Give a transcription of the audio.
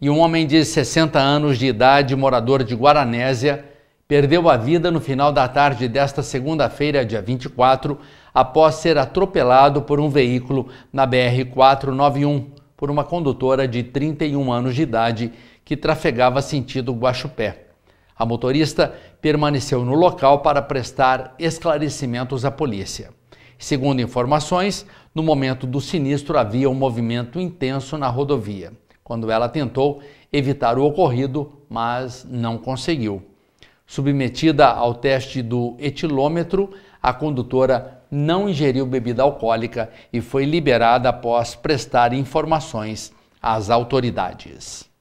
e um homem de 60 anos de idade, morador de Guaranésia, perdeu a vida no final da tarde desta segunda-feira, dia 24, após ser atropelado por um veículo na BR-491 por uma condutora de 31 anos de idade que trafegava sentido Guaxupé. A motorista permaneceu no local para prestar esclarecimentos à polícia. Segundo informações, no momento do sinistro havia um movimento intenso na rodovia quando ela tentou evitar o ocorrido, mas não conseguiu. Submetida ao teste do etilômetro, a condutora não ingeriu bebida alcoólica e foi liberada após prestar informações às autoridades.